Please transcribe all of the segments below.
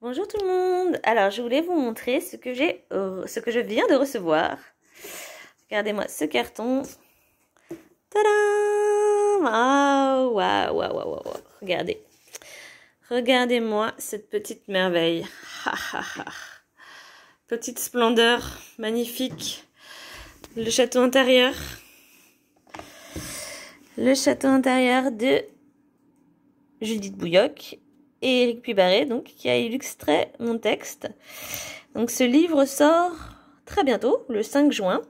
Bonjour tout le monde Alors je voulais vous montrer ce que j'ai, euh, ce que je viens de recevoir. Regardez-moi ce carton. Tadam Waouh Waouh Waouh Regardez. Regardez-moi cette petite merveille. petite splendeur, magnifique. Le château intérieur. Le château intérieur de Judith Bouilloc et Eric donc, qui a illustré mon texte. Donc ce livre sort très bientôt, le 5 juin,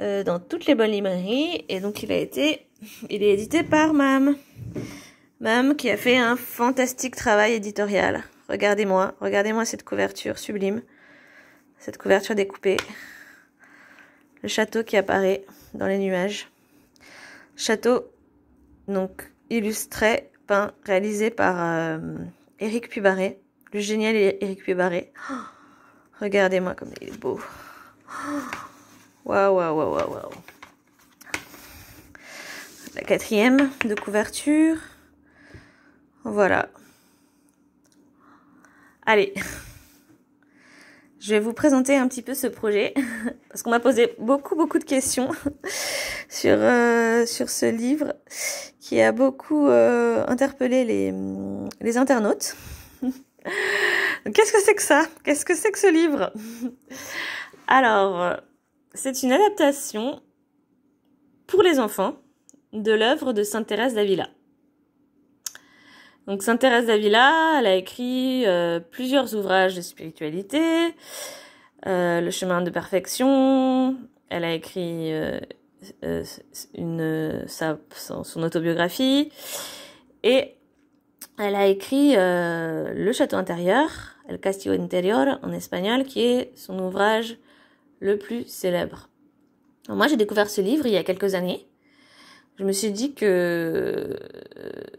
euh, dans toutes les bonnes librairies. Et donc il a été, il est édité par Mam. Mam qui a fait un fantastique travail éditorial. Regardez-moi, regardez-moi cette couverture sublime. Cette couverture découpée. Le château qui apparaît dans les nuages. Château, donc, illustré réalisé par Eric euh, Pubaré, le génial Eric Pubaré. Regardez-moi comme il est beau. Waouh, waouh, La quatrième de couverture. Voilà. Allez, je vais vous présenter un petit peu ce projet parce qu'on m'a posé beaucoup beaucoup de questions sur, euh, sur ce livre qui a beaucoup euh, interpellé les, mm, les internautes. Qu'est-ce que c'est que ça Qu'est-ce que c'est que ce livre Alors, c'est une adaptation pour les enfants de l'œuvre de Sainte Thérèse d'Avila. Donc Sainte Thérèse d'Avila, elle a écrit euh, plusieurs ouvrages de spiritualité, Le chemin de perfection, elle a écrit euh, une, sa, son autobiographie. Et elle a écrit euh, Le château intérieur, El Castillo Interior en espagnol, qui est son ouvrage le plus célèbre. moi, j'ai découvert ce livre il y a quelques années. Je me suis dit que euh,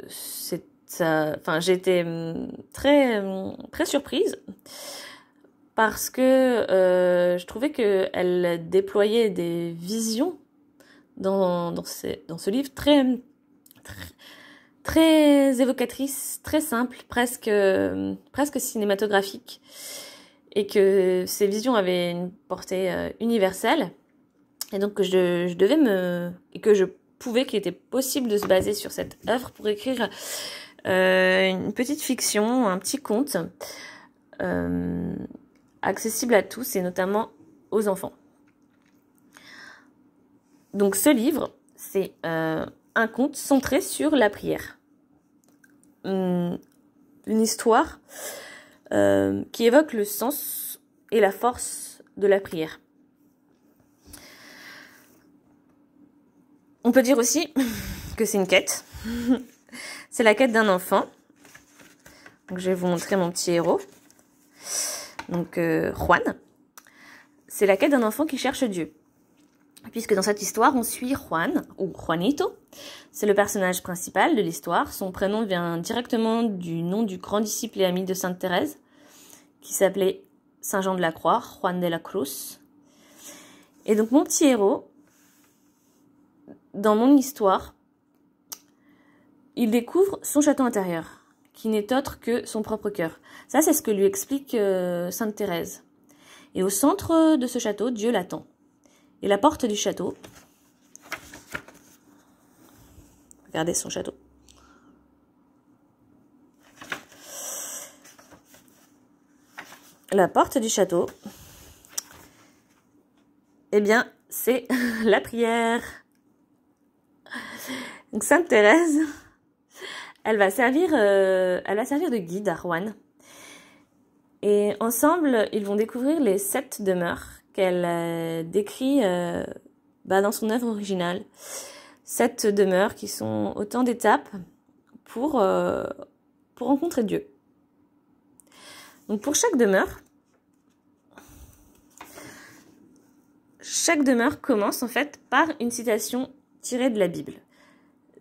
c'est enfin, j'étais hum, très hum, très surprise parce que euh, je trouvais que elle déployait des visions dans, ce, livre très, évocatrice, très simple, presque, cinématographique, et que ses visions avaient une portée euh, universelle, et donc que je, devais me... que je pouvais, qu'il était possible de se baser sur cette œuvre pour écrire euh, une petite fiction, un petit conte, euh, accessible à tous et notamment aux enfants. Donc ce livre, c'est euh, un conte centré sur la prière. Hum, une histoire euh, qui évoque le sens et la force de la prière. On peut dire aussi que c'est une quête. c'est la quête d'un enfant. Donc, je vais vous montrer mon petit héros. Donc euh, Juan. C'est la quête d'un enfant qui cherche Dieu puisque dans cette histoire, on suit Juan, ou Juanito. C'est le personnage principal de l'histoire. Son prénom vient directement du nom du grand disciple et ami de Sainte Thérèse, qui s'appelait Saint Jean de la Croix, Juan de la Cruz. Et donc mon petit héros, dans mon histoire, il découvre son château intérieur, qui n'est autre que son propre cœur. Ça, c'est ce que lui explique euh, Sainte Thérèse. Et au centre de ce château, Dieu l'attend et la porte du château. Regardez son château. La porte du château, eh bien, c'est la prière. Donc, Sainte Thérèse, elle va servir, euh, elle va servir de guide à Rouen. Et ensemble, ils vont découvrir les sept demeures qu'elle euh, décrit euh, bah, dans son œuvre originale. Sept demeures qui sont autant d'étapes pour, euh, pour rencontrer Dieu. Donc pour chaque demeure, chaque demeure commence en fait par une citation tirée de la Bible,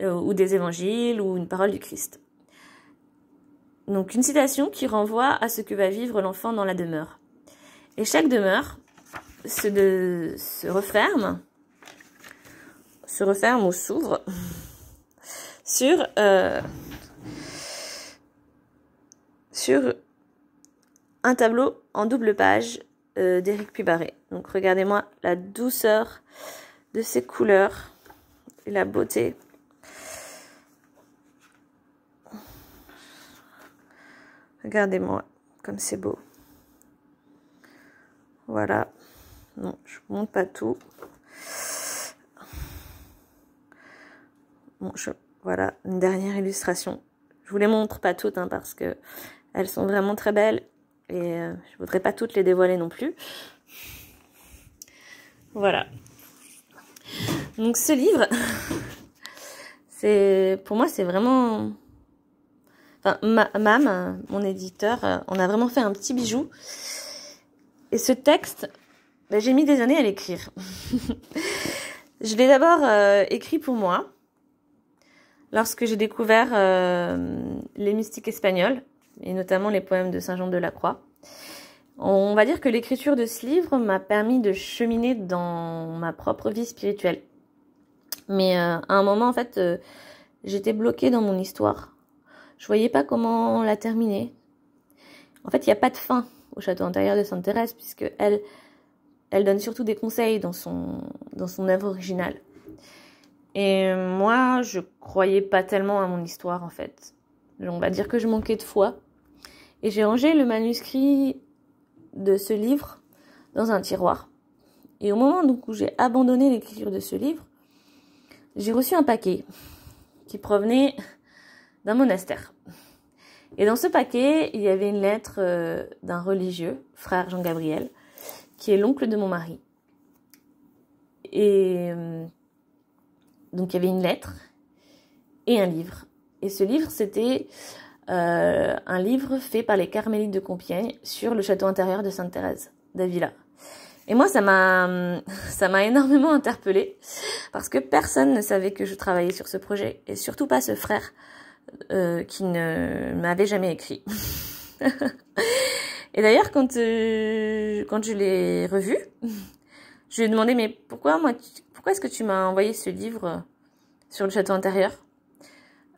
ou des évangiles, ou une parole du Christ. Donc une citation qui renvoie à ce que va vivre l'enfant dans la demeure. Et chaque demeure se, de, se referme, se referme ou s'ouvre sur, euh, sur un tableau en double page euh, d'Éric Pubaré. Donc regardez-moi la douceur de ces couleurs et la beauté. Regardez-moi comme c'est beau. Voilà. Non, je ne montre pas tout. voilà, une dernière illustration. Je vous les montre pas toutes hein, parce que elles sont vraiment très belles et je euh, je voudrais pas toutes les dévoiler non plus. Voilà. Donc ce livre, c'est pour moi c'est vraiment, enfin ma, Mam, mon éditeur, on euh, a vraiment fait un petit bijou. Et ce texte, bah, j'ai mis des années à l'écrire. je l'ai d'abord euh, écrit pour moi, lorsque j'ai découvert euh, les mystiques espagnols, et notamment les poèmes de Saint Jean de la Croix. On va dire que l'écriture de ce livre m'a permis de cheminer dans ma propre vie spirituelle. Mais euh, à un moment, en fait, j'étais bloquée dans mon histoire. Je voyais pas comment la terminer. En fait, il n'y a pas de fin au château intérieur de Sainte Thérèse, puisque elle, elle donne surtout des conseils dans son, dans son œuvre originale. Et moi, je croyais pas tellement à mon histoire, en fait. On va dire que je manquais de foi. Et j'ai rangé le manuscrit de ce livre dans un tiroir. Et au moment où j'ai abandonné l'écriture de ce livre, j'ai reçu un paquet qui provenait d'un monastère. Et dans ce paquet, il y avait une lettre euh, d'un religieux, frère Jean-Gabriel, qui est l'oncle de mon mari. Et euh, donc il y avait une lettre et un livre. Et ce livre, c'était euh, un livre fait par les Carmélites de Compiègne sur le château intérieur de Sainte Thérèse d'Avila. Et moi, ça m'a, énormément interpellée parce que personne ne savait que je travaillais sur ce projet et surtout pas ce frère euh, qui ne m'avait jamais écrit. Et d'ailleurs, quand, euh, quand je l'ai revu, je lui ai demandé, mais pourquoi, moi, pourquoi est-ce que tu m'as envoyé ce livre sur le château intérieur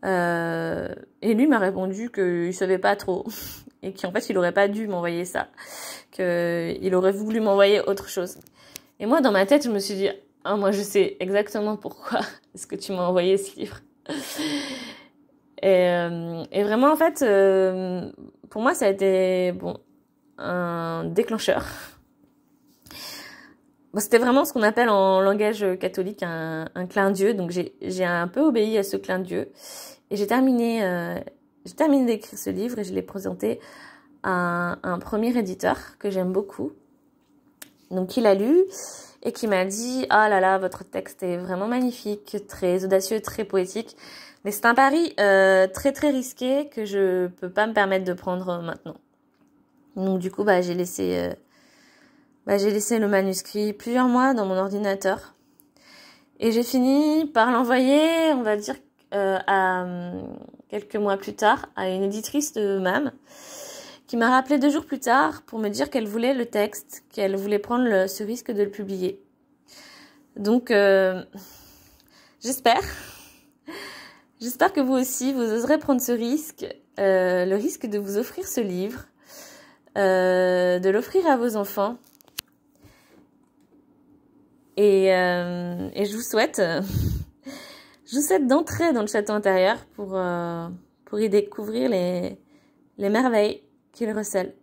euh, Et lui m'a répondu qu'il ne savait pas trop et qu'en fait, il n'aurait pas dû m'envoyer ça, qu'il aurait voulu m'envoyer autre chose. Et moi, dans ma tête, je me suis dit, ah, moi, je sais exactement pourquoi est-ce que tu m'as envoyé ce livre. Euh, et, vraiment, en fait, pour moi, ça a été bon, un déclencheur. C'était vraiment ce qu'on appelle en langage catholique un, clin d'yeux. Donc j'ai un peu obéi à ce clin d'yeux. Et j'ai terminé, euh, d'écrire ce livre et je l'ai présenté à un, premier éditeur que j'aime beaucoup. Donc il a lu et qui m'a dit Ah là là, votre texte est vraiment magnifique, très audacieux, très poétique. Mais c'est un pari euh, très très risqué que je peux pas me permettre de prendre maintenant. Donc du coup, bah, j'ai laissé, euh, bah, laissé le manuscrit plusieurs mois dans mon ordinateur. Et j'ai fini par l'envoyer, on va dire, euh, à, euh, quelques mois plus tard, à une éditrice de MAM, qui m'a rappelé deux jours plus tard pour me dire qu'elle voulait le texte, qu'elle voulait prendre ce risque de le publier. Donc, j'espère. J'espère que vous aussi, vous oserez prendre ce risque, le risque de vous offrir ce livre, euh, de l'offrir à vos enfants. Et, euh, et je vous souhaite, euh, je vous souhaite d'entrer dans le château intérieur pour, pour y découvrir les, les merveilles qu'il recèle.